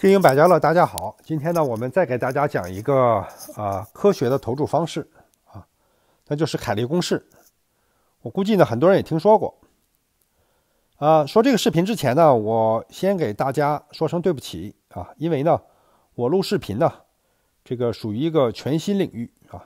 经营百家乐，大家好，今天呢，我们再给大家讲一个啊科学的投注方式啊，那就是凯利公式。我估计呢，很多人也听说过啊。说这个视频之前呢，我先给大家说声对不起啊，因为呢，我录视频呢，这个属于一个全新领域啊，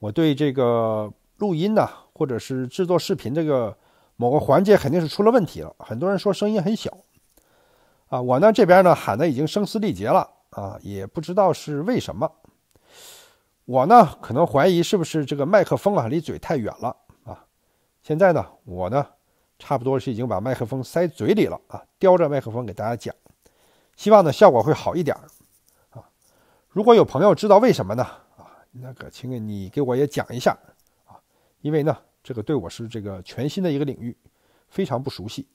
我对这个录音呢，或者是制作视频这个某个环节肯定是出了问题了。很多人说声音很小。啊，我呢这边呢喊的已经声嘶力竭了啊，也不知道是为什么。我呢可能怀疑是不是这个麦克风啊离嘴太远了啊。现在呢我呢差不多是已经把麦克风塞嘴里了啊，叼着麦克风给大家讲，希望呢效果会好一点啊。如果有朋友知道为什么呢啊，那个请你给我也讲一下啊，因为呢这个对我是这个全新的一个领域，非常不熟悉。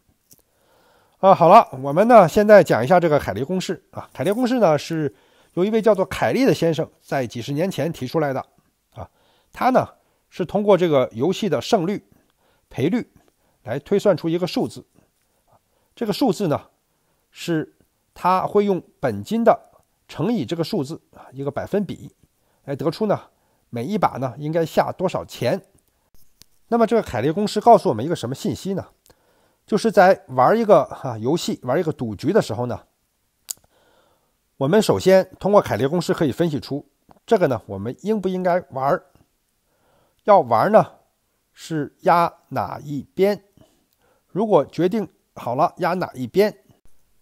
啊，好了，我们呢现在讲一下这个凯利公式啊。凯利公式呢是，由一位叫做凯利的先生在几十年前提出来的啊。他呢是通过这个游戏的胜率、赔率来推算出一个数字，这个数字呢是他会用本金的乘以这个数字啊一个百分比来得出呢每一把呢应该下多少钱。那么这个凯利公式告诉我们一个什么信息呢？就是在玩一个哈游戏，玩一个赌局的时候呢，我们首先通过凯利公式可以分析出这个呢，我们应不应该玩，要玩呢是压哪一边。如果决定好了压哪一边，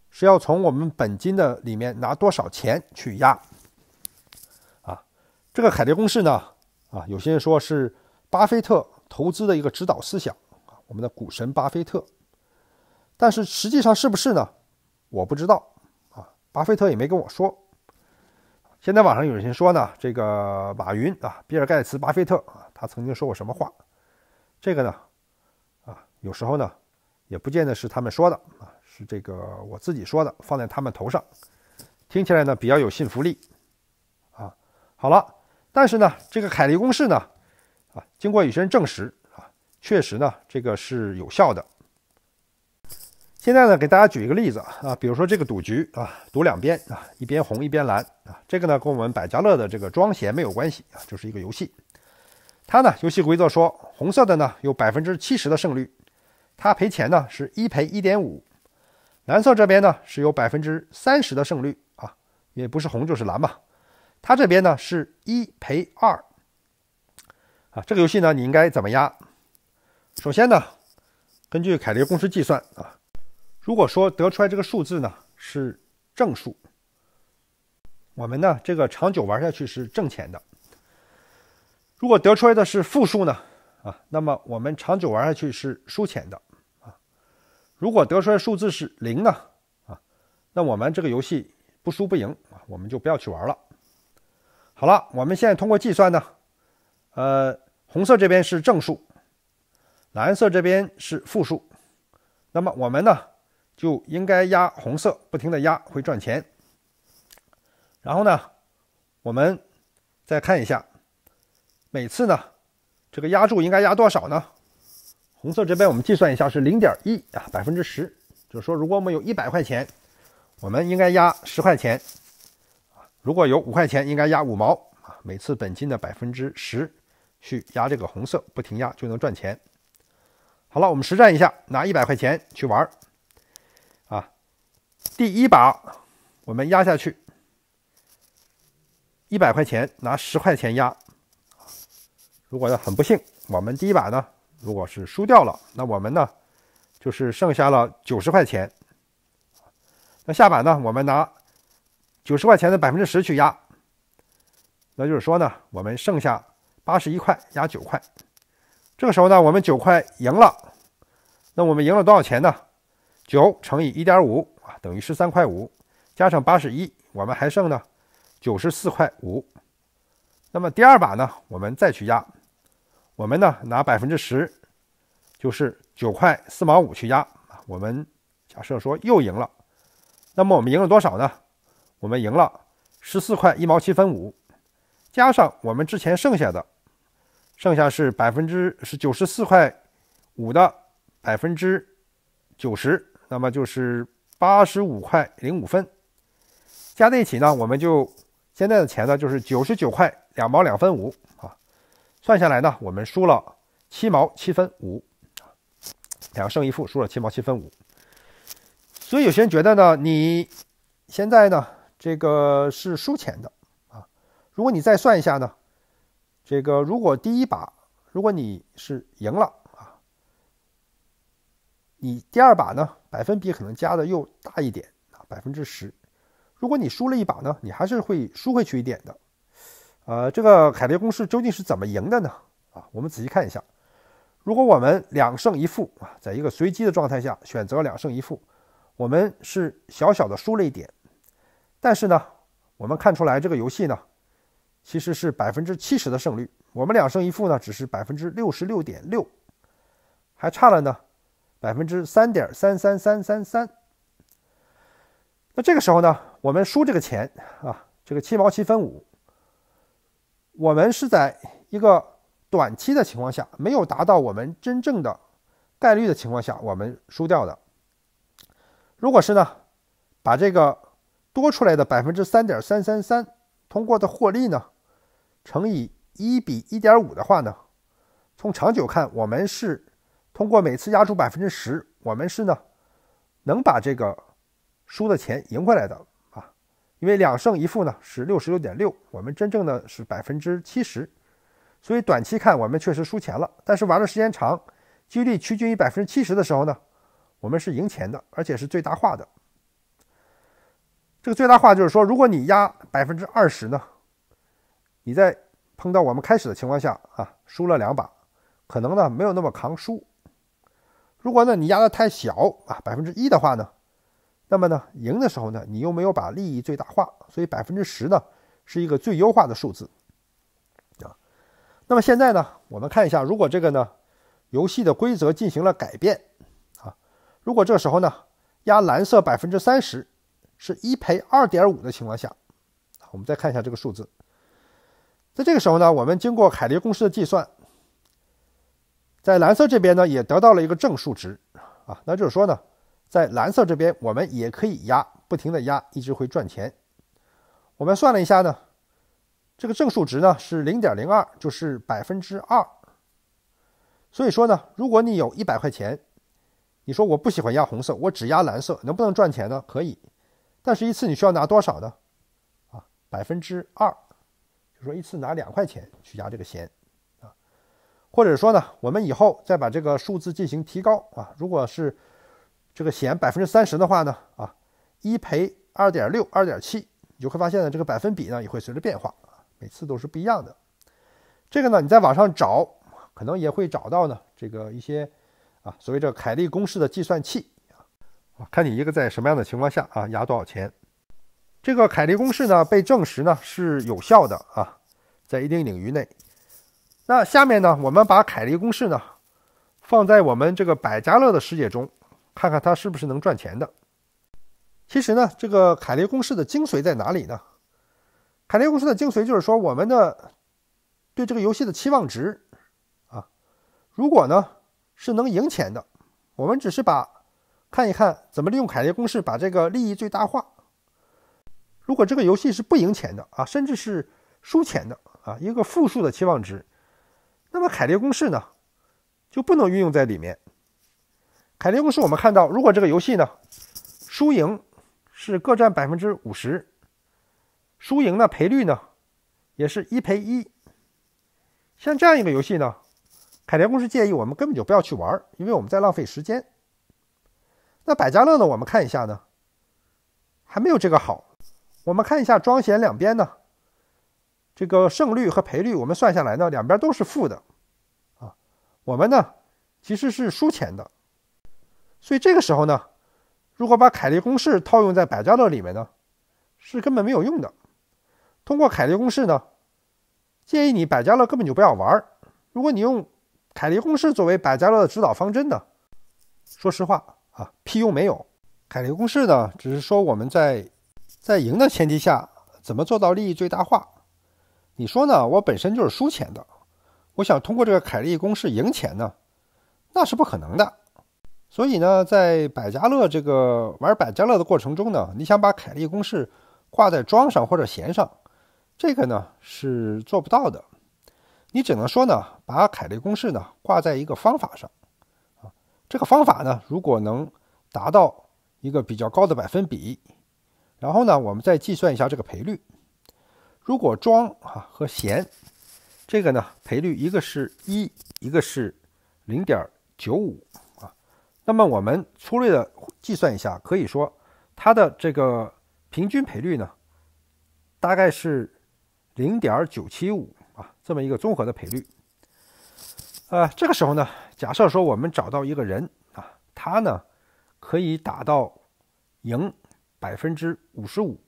是要从我们本金的里面拿多少钱去压。啊，这个凯利公式呢，啊，有些人说是巴菲特投资的一个指导思想我们的股神巴菲特。但是实际上是不是呢？我不知道啊，巴菲特也没跟我说。现在网上有些人说呢，这个马云啊、比尔盖茨、巴菲特啊，他曾经说过什么话？这个呢，啊，有时候呢，也不见得是他们说的啊，是这个我自己说的，放在他们头上，听起来呢比较有信服力啊。好了，但是呢，这个凯利公式呢，啊，经过有些人证实啊，确实呢，这个是有效的。现在呢，给大家举一个例子啊，比如说这个赌局啊，赌两边啊，一边红一边蓝啊，这个呢跟我们百家乐的这个庄闲没有关系啊，就是一个游戏。它呢，游戏规则说，红色的呢有百分之七十的胜率，它赔钱呢是一赔一点五，蓝色这边呢是有百分之三十的胜率啊，也不是红就是蓝嘛，它这边呢是一赔二啊。这个游戏呢，你应该怎么压？首先呢，根据凯利公式计算啊。如果说得出来这个数字呢是正数，我们呢这个长久玩下去是挣钱的；如果得出来的是负数呢，啊，那么我们长久玩下去是输钱的；啊，如果得出来数字是零呢，啊，那我们这个游戏不输不赢啊，我们就不要去玩了。好了，我们现在通过计算呢，呃，红色这边是正数，蓝色这边是负数，那么我们呢？就应该压红色，不停的压会赚钱。然后呢，我们再看一下，每次呢，这个压注应该压多少呢？红色这边我们计算一下是零点一啊，百分之十，就是说如果我们有一百块钱，我们应该压十块钱如果有五块钱，应该压五毛啊。每次本金的百分之十去压这个红色，不停压就能赚钱。好了，我们实战一下，拿一百块钱去玩儿。第一把，我们压下去一百块钱，拿十块钱压。如果很不幸，我们第一把呢，如果是输掉了，那我们呢就是剩下了九十块钱。那下把呢，我们拿九十块钱的百分之十去压，那就是说呢，我们剩下八十一块，压九块。这个时候呢，我们九块赢了，那我们赢了多少钱呢？九乘以一点五。等于十三块五，加上八十一，我们还剩呢，九十四块五。那么第二把呢，我们再去压，我们呢拿百分之十，就是九块四毛五去压我们假设说又赢了，那么我们赢了多少呢？我们赢了十四块一毛七分五，加上我们之前剩下的，剩下是百分之是九十四块五的百分之九十，那么就是。八十五块零五分，加在一起呢，我们就现在的钱呢，就是九十九块两毛两分五啊，算下来呢，我们输了七毛七分五两胜一负，输了七毛七分五。所以有些人觉得呢，你现在呢，这个是输钱的啊。如果你再算一下呢，这个如果第一把如果你是赢了啊，你第二把呢？百分比可能加的又大一点啊，百分之十。如果你输了一把呢，你还是会输回去一点的。呃，这个凯利公式究竟是怎么赢的呢？啊，我们仔细看一下。如果我们两胜一负啊，在一个随机的状态下选择两胜一负，我们是小小的输了一点。但是呢，我们看出来这个游戏呢，其实是百分之七十的胜率。我们两胜一负呢，只是百分之六十六点六，还差了呢。百分之三点三三三三三，那这个时候呢，我们输这个钱啊，这个七毛七分五，我们是在一个短期的情况下，没有达到我们真正的概率的情况下，我们输掉的。如果是呢，把这个多出来的百分之三点三三三通过的获利呢，乘以一比一点五的话呢，从长久看，我们是。通过每次压注百分之十，我们是呢能把这个输的钱赢回来的啊，因为两胜一负呢是六十六点六，我们真正的是百分之七十，所以短期看我们确实输钱了，但是玩的时间长，几率趋近于百分之七十的时候呢，我们是赢钱的，而且是最大化的。这个最大化就是说，如果你压百分之二十呢，你在碰到我们开始的情况下啊，输了两把，可能呢没有那么扛输。如果呢，你压的太小啊，百分之一的话呢，那么呢，赢的时候呢，你又没有把利益最大化，所以百分之十呢，是一个最优化的数字，啊。那么现在呢，我们看一下，如果这个呢，游戏的规则进行了改变，啊，如果这时候呢，压蓝色百分之三十，是一赔二点五的情况下，我们再看一下这个数字，在这个时候呢，我们经过凯利公式的计算。在蓝色这边呢，也得到了一个正数值啊，那就是说呢，在蓝色这边我们也可以压，不停的压，一直会赚钱。我们算了一下呢，这个正数值呢是零点零二，就是百分之二。所以说呢，如果你有一百块钱，你说我不喜欢压红色，我只压蓝色，能不能赚钱呢？可以，但是一次你需要拿多少呢？啊，百分之二，就说一次拿两块钱去压这个弦。或者说呢，我们以后再把这个数字进行提高啊。如果是这个险百分之三十的话呢，啊，一赔二点六、二点七，你就会发现呢，这个百分比呢也会随着变化啊，每次都是不一样的。这个呢，你在网上找，可能也会找到呢这个一些啊所谓这凯利公式的计算器啊，看你一个在什么样的情况下啊压多少钱。这个凯利公式呢被证实呢是有效的啊，在一定领域内。那下面呢，我们把凯利公式呢放在我们这个百家乐的世界中，看看它是不是能赚钱的。其实呢，这个凯利公式的精髓在哪里呢？凯利公式的精髓就是说，我们的对这个游戏的期望值啊，如果呢是能赢钱的，我们只是把看一看怎么利用凯利公式把这个利益最大化。如果这个游戏是不赢钱的啊，甚至是输钱的啊，一个负数的期望值。那么凯利公式呢，就不能运用在里面。凯利公式我们看到，如果这个游戏呢，输赢是各占百分之五十，输赢的赔率呢，也是一赔一。像这样一个游戏呢，凯利公式建议我们根本就不要去玩，因为我们在浪费时间。那百家乐呢，我们看一下呢，还没有这个好。我们看一下庄闲两边呢。这个胜率和赔率我们算下来呢，两边都是负的，啊，我们呢其实是输钱的，所以这个时候呢，如果把凯利公式套用在百家乐里面呢，是根本没有用的。通过凯利公式呢，建议你百家乐根本就不要玩儿。如果你用凯利公式作为百家乐的指导方针呢，说实话啊，屁用没有。凯利公式呢，只是说我们在在赢的前提下怎么做到利益最大化。你说呢？我本身就是输钱的，我想通过这个凯利公式赢钱呢，那是不可能的。所以呢，在百家乐这个玩百家乐的过程中呢，你想把凯利公式挂在庄上或者弦上，这个呢是做不到的。你只能说呢，把凯利公式呢挂在一个方法上，啊，这个方法呢，如果能达到一个比较高的百分比，然后呢，我们再计算一下这个赔率。如果庄啊和闲，这个呢赔率一个是一，一个是零点九五啊，那么我们粗略的计算一下，可以说它的这个平均赔率呢，大概是零点九七五啊，这么一个综合的赔率。呃，这个时候呢，假设说我们找到一个人啊，他呢可以达到赢百分之五十五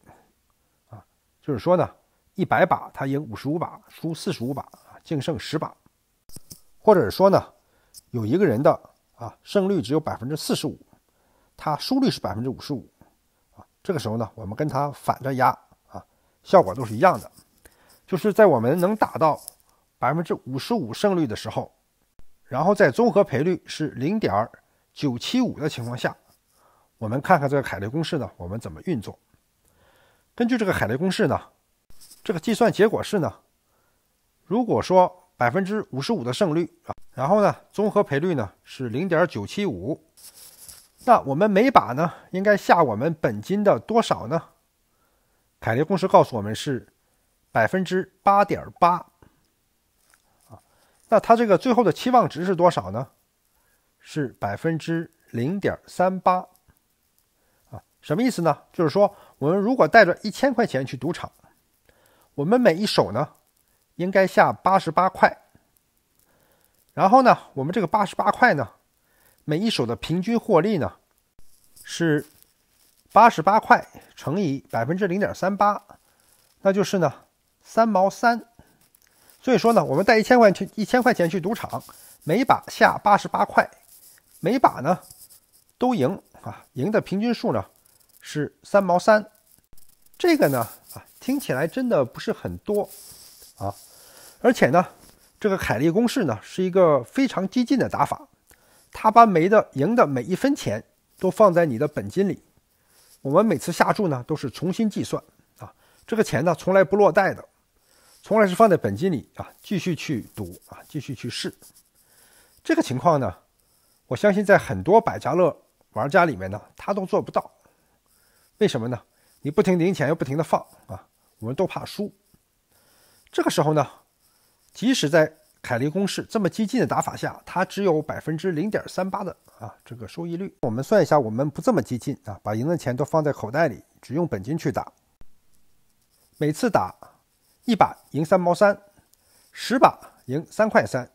啊，就是说呢。一百把，他赢五十五把，输四十五把啊，净胜十把。或者说呢，有一个人的啊胜率只有百分之四十五，他输率是百分之五十五啊。这个时候呢，我们跟他反着压啊，效果都是一样的。就是在我们能打到百分之五十五胜率的时候，然后在综合赔率是零点九七五的情况下，我们看看这个海雷公式呢，我们怎么运作。根据这个海雷公式呢。这个计算结果是呢，如果说百分之五十五的胜率啊，然后呢，综合赔率呢是零点九七五，那我们每把呢应该下我们本金的多少呢？凯利公式告诉我们是百分之八点八啊，那它这个最后的期望值是多少呢？是百分之零点三八啊，什么意思呢？就是说我们如果带着一千块钱去赌场。我们每一手呢，应该下八十八块。然后呢，我们这个八十八块呢，每一手的平均获利呢，是八十八块乘以百分之零点三八，那就是呢三毛三。所以说呢，我们带一千块去，一千块钱去赌场，每把下八十八块，每把呢都赢啊，赢的平均数呢是三毛三。这个呢。听起来真的不是很多啊，而且呢，这个凯利公式呢是一个非常激进的打法，他把每的赢的每一分钱都放在你的本金里，我们每次下注呢都是重新计算啊，这个钱呢从来不落袋的，从来是放在本金里啊，继续去赌啊，继续去试。这个情况呢，我相信在很多百家乐玩家里面呢，他都做不到。为什么呢？你不停零钱又不停的放啊。我们都怕输。这个时候呢，即使在凯利公式这么激进的打法下，它只有百分之零点三八的啊这个收益率。我们算一下，我们不这么激进啊，把赢的钱都放在口袋里，只用本金去打。每次打一把赢三毛三，十把赢三块三，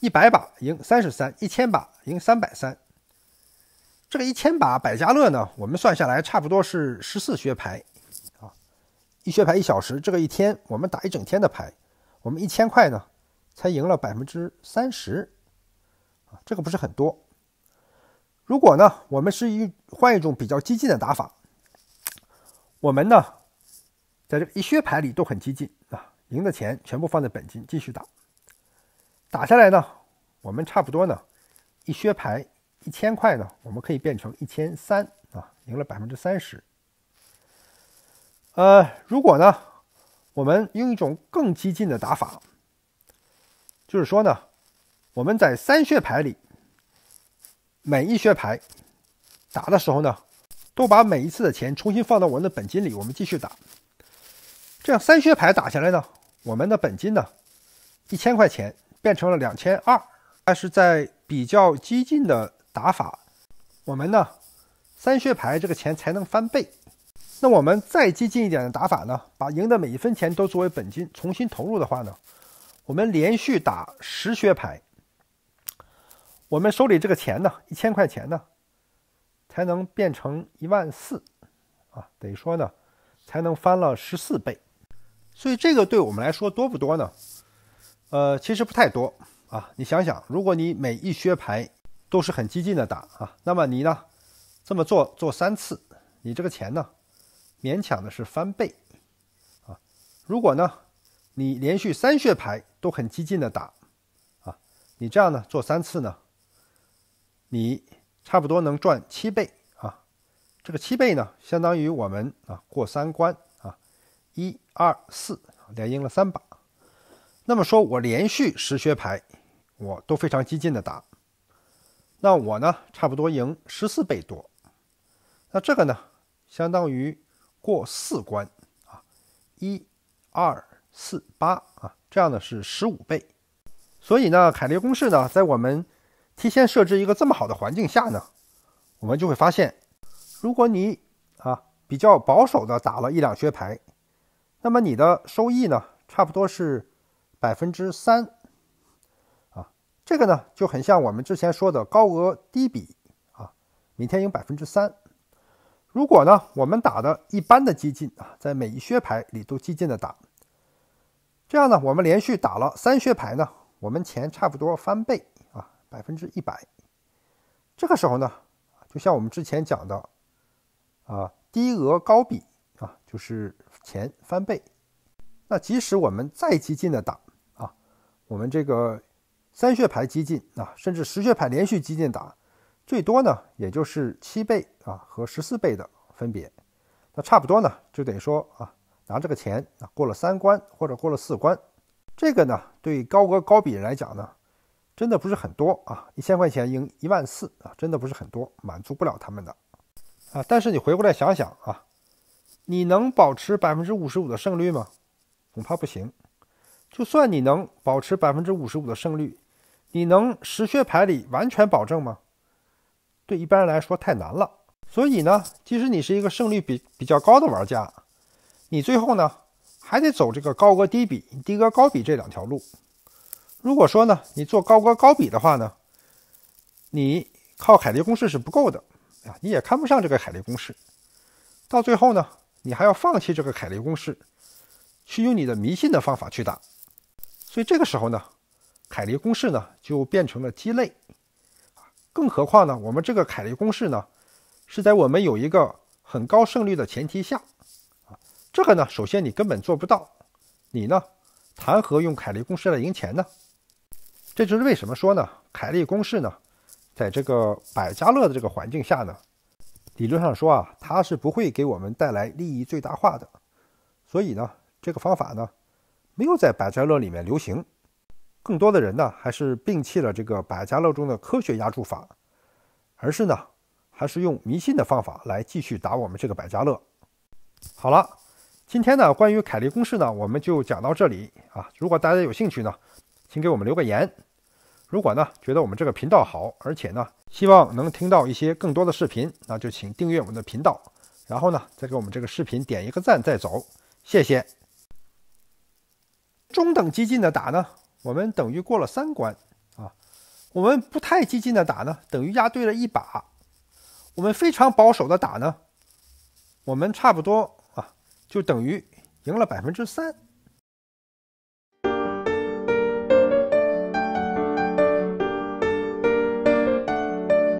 一百把赢三十三，一千把赢三百三。这个一千把百家乐呢，我们算下来差不多是十四学牌。一学牌一小时，这个一天我们打一整天的牌，我们一千块呢，才赢了百分之三十，啊，这个不是很多。如果呢，我们是一换一种比较激进的打法，我们呢，在这个一学牌里都很激进啊，赢的钱全部放在本金继续打，打下来呢，我们差不多呢，一学牌一千块呢，我们可以变成一千三啊，赢了百分之三十。呃，如果呢，我们用一种更激进的打法，就是说呢，我们在三血牌里，每一血牌打的时候呢，都把每一次的钱重新放到我们的本金里，我们继续打。这样三血牌打下来呢，我们的本金呢，一千块钱变成了两千二。但是在比较激进的打法，我们呢，三血牌这个钱才能翻倍。那我们再激进一点的打法呢？把赢的每一分钱都作为本金重新投入的话呢？我们连续打十血牌，我们手里这个钱呢，一千块钱呢，才能变成一万四，啊，等于说呢，才能翻了十四倍。所以这个对我们来说多不多呢？呃，其实不太多啊。你想想，如果你每一血牌都是很激进的打啊，那么你呢，这么做做三次，你这个钱呢？勉强的是翻倍啊！如果呢，你连续三血牌都很激进的打啊，你这样呢做三次呢，你差不多能赚七倍啊！这个七倍呢，相当于我们啊过三关啊，一二四连赢了三把。那么说，我连续十血牌我都非常激进的打，那我呢差不多赢十四倍多。那这个呢，相当于。过四关啊，一、二、四、八啊，这样呢是十五倍。所以呢，凯利公式呢，在我们提前设置一个这么好的环境下呢，我们就会发现，如果你啊比较保守的打了一两缺牌，那么你的收益呢，差不多是百分之三啊。这个呢就很像我们之前说的高额低比啊，每天赢百分之三。如果呢，我们打的一般的激进啊，在每一血牌里都激进的打，这样呢，我们连续打了三血牌呢，我们钱差不多翻倍啊，百分之一百。这个时候呢，就像我们之前讲的，啊，低额高比啊，就是钱翻倍。那即使我们再激进的打啊，我们这个三血牌激进啊，甚至十血牌连续激进打。最多呢，也就是七倍啊和十四倍的分别，那差不多呢，就等于说啊，拿这个钱啊过了三关或者过了四关，这个呢对高额高比人来讲呢，真的不是很多啊，一千块钱赢一万四啊，真的不是很多，满足不了他们的啊。但是你回过来想想啊，你能保持百分之五十五的胜率吗？恐怕不行。就算你能保持百分之五十五的胜率，你能十圈牌里完全保证吗？对一般人来说太难了，所以呢，即使你是一个胜率比比较高的玩家，你最后呢还得走这个高额低比、低额高比这两条路。如果说呢你做高额高比的话呢，你靠凯利公式是不够的，啊，你也看不上这个凯利公式，到最后呢，你还要放弃这个凯利公式，去用你的迷信的方法去打，所以这个时候呢，凯利公式呢就变成了鸡肋。更何况呢，我们这个凯利公式呢，是在我们有一个很高胜率的前提下啊，这个呢，首先你根本做不到，你呢，谈何用凯利公式来赢钱呢？这就是为什么说呢，凯利公式呢，在这个百家乐的这个环境下呢，理论上说啊，它是不会给我们带来利益最大化的，所以呢，这个方法呢，没有在百家乐里面流行。更多的人呢，还是摒弃了这个百家乐中的科学压注法，而是呢，还是用迷信的方法来继续打我们这个百家乐。好了，今天呢，关于凯利公式呢，我们就讲到这里啊。如果大家有兴趣呢，请给我们留个言。如果呢，觉得我们这个频道好，而且呢，希望能听到一些更多的视频，那就请订阅我们的频道，然后呢，再给我们这个视频点一个赞再走，谢谢。中等激进的打呢？我们等于过了三关啊！我们不太激进的打呢，等于压对了一把；我们非常保守的打呢，我们差不多啊，就等于赢了百分之三。